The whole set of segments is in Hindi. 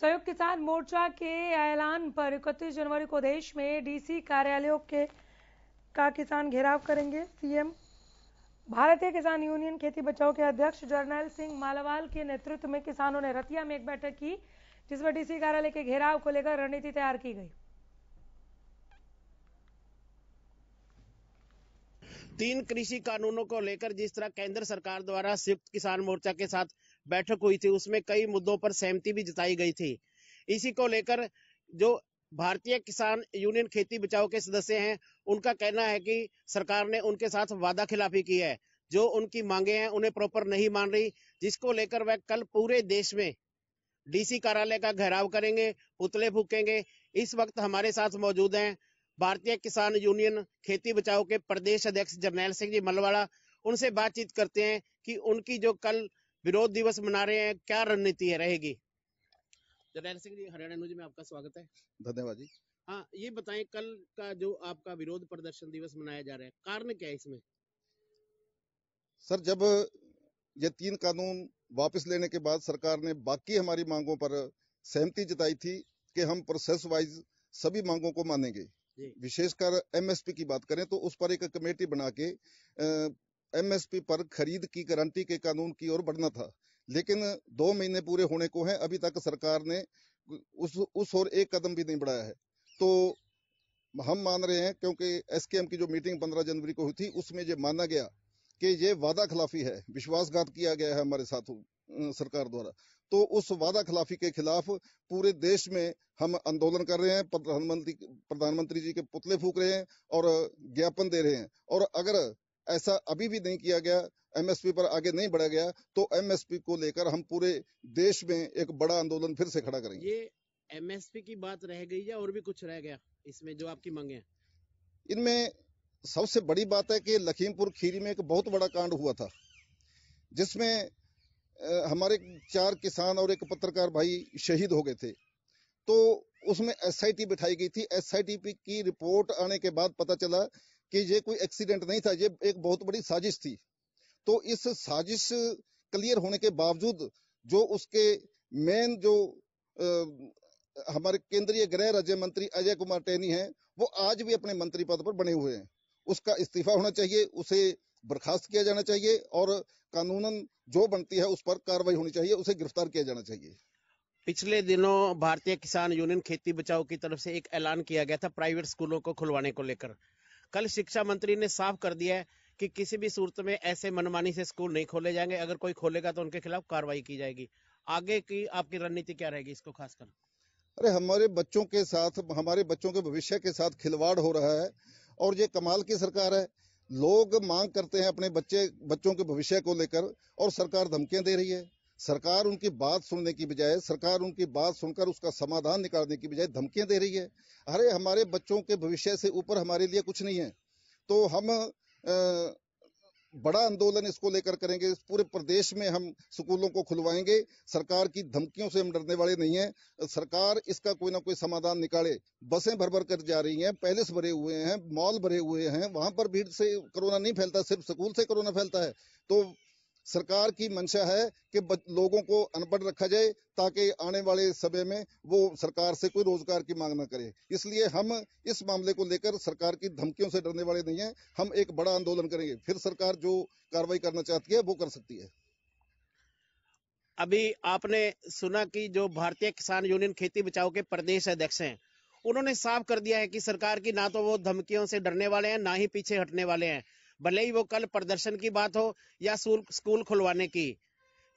संयुक्त किसान मोर्चा के ऐलान पर इकतीस जनवरी को देश में डीसी कार्यालयों के का किसान घेराव करेंगे सीएम भारतीय किसान यूनियन खेती बचाओ के अध्यक्ष जर्नैल सिंह मालवाल के नेतृत्व में किसानों ने रतिया में एक बैठक की जिसमें डीसी कार्यालय के घेराव को लेकर रणनीति तैयार की गई तीन कृषि कानूनों को लेकर जिस तरह केंद्र सरकार द्वारा संयुक्त किसान मोर्चा के साथ बैठक हुई थी उसमें कई मुद्दों पर सहमति भी जताई गई थी इसी को लेकर जो भारतीय किसान यूनियन खेती बचाओ के सदस्य हैं उनका कहना है कि सरकार ने उनके साथ वादा खिलाफी की है जो उनकी मांगे हैं उन्हें प्रॉपर नहीं मान रही जिसको लेकर वह कल पूरे देश में डीसी कार्यालय का घेराव करेंगे पुतले फूकेंगे इस वक्त हमारे साथ मौजूद हैं भारतीय किसान यूनियन खेती बचाओ के प्रदेश अध्यक्ष जरनैल सिंह जी मलवाड़ा उनसे बातचीत करते हैं कि उनकी जो कल विरोध दिवस मना रहे हैं क्या रणनीति है रहेगी जरनैल सिंह जी हरियाणा न्यूज में आपका स्वागत है धन्यवाद जी हाँ ये बताए कल का जो आपका विरोध प्रदर्शन दिवस मनाया जा रहा है कारण क्या है इसमें सर जब ये तीन कानून वापस लेने के बाद सरकार ने बाकी हमारी मांगों पर सहमति जताई थी कि हम प्रोसेस वाइज सभी मांगों को मानेंगे विशेषकर एमएसपी की बात करें तो उस पर एक कमेटी बना के एमएसपी पर खरीद की गारंटी के कानून की ओर बढ़ना था लेकिन दो महीने पूरे होने को है अभी तक सरकार ने उस उस ओर एक कदम भी नहीं बढ़ाया है तो हम मान रहे हैं क्योंकि एसकेएम की जो मीटिंग 15 जनवरी को हुई थी उसमें ये माना गया कि ये वादा खिलाफी है विश्वासघात किया गया है हमारे साथ सरकार द्वारा तो उस वादा खिलाफी के खिलाफ पूरे देश में हम आंदोलन कर रहे हैं प्रधानमंत्री प्रधानमंत्री जी के पुतले फूक रहे हैं और ज्ञापन दे रहे हैं और अगर ऐसा अभी भी नहीं किया गया एमएसपी पर आगे नहीं बढ़ा गया तो एमएसपी को लेकर हम पूरे देश में एक बड़ा आंदोलन फिर से खड़ा करेंगे ये एमएसपी की बात रह गई या और भी कुछ रह गया इसमें जो आपकी मांगे इनमें सबसे बड़ी बात है कि लखीमपुर खीरी में एक बहुत बड़ा कांड हुआ था जिसमें हमारे चार किसान और एक पत्रकार भाई शहीद हो गए थे तो उसमें एसआईटी बिठाई गई थी एसआईटी की रिपोर्ट आने के बाद पता चला कि ये कोई एक्सीडेंट नहीं था ये एक बहुत बड़ी साजिश थी तो इस साजिश क्लियर होने के बावजूद जो उसके मेन जो आ, हमारे केंद्रीय गृह राज्य मंत्री अजय कुमार टेनी हैं वो आज भी अपने मंत्री पद पर बने हुए हैं उसका इस्तीफा होना चाहिए उसे बर्खास्त किया जाना चाहिए और कानूनन जो बनती है उस पर कार्रवाई होनी चाहिए उसे गिरफ्तार किया जाना चाहिए पिछले दिनों भारतीय किसान यूनियन खेती बचाओ की तरफ से एक ऐलान किया गया था प्राइवेट स्कूलों को खुलवाने को लेकर कल शिक्षा मंत्री ने साफ कर दिया है कि किसी भी सूरत में ऐसे मनमानी से स्कूल नहीं खोले जाएंगे अगर कोई खोलेगा तो उनके खिलाफ कार्रवाई की जाएगी आगे की आपकी रणनीति क्या रहेगी इसको खासकर अरे हमारे बच्चों के साथ हमारे बच्चों के भविष्य के साथ खिलवाड़ हो रहा है और ये कमाल की सरकार है लोग मांग करते हैं अपने बच्चे बच्चों के भविष्य को लेकर और सरकार धमकियां दे रही है सरकार उनकी बात सुनने की बजाय सरकार उनकी बात सुनकर उसका समाधान निकालने की बजाय धमकियां दे रही है अरे हमारे बच्चों के भविष्य से ऊपर हमारे लिए कुछ नहीं है तो हम आ, बड़ा आंदोलन इसको लेकर करेंगे इस पूरे प्रदेश में हम स्कूलों को खुलवाएंगे सरकार की धमकियों से हम डरने वाले नहीं हैं सरकार इसका कोई ना कोई समाधान निकाले बसें भर भर कर जा रही हैं पैलेस भरे हुए हैं मॉल भरे हुए हैं वहां पर भीड़ से कोरोना नहीं फैलता सिर्फ स्कूल से कोरोना फैलता है तो सरकार की मंशा है कि लोगों को अनपढ़ रखा जाए ताकि आने वाले समय में वो सरकार से कोई रोजगार की मांग न करे इसलिए हम इस मामले को लेकर सरकार की धमकियों से डरने वाले नहीं हैं हम एक बड़ा आंदोलन करेंगे फिर सरकार जो कार्रवाई करना चाहती है वो कर सकती है अभी आपने सुना कि जो भारतीय किसान यूनियन खेती बचाओ के प्रदेश अध्यक्ष हैं उन्होंने साफ कर दिया है कि सरकार की ना तो वो धमकियों से डरने वाले हैं ना ही पीछे हटने वाले हैं भले ही वो कल प्रदर्शन की बात हो या स्कूल खुलवाने की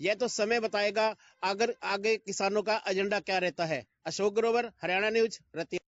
यह तो समय बताएगा अगर आगे किसानों का एजेंडा क्या रहता है अशोक ग्रोवर हरियाणा न्यूज रतिया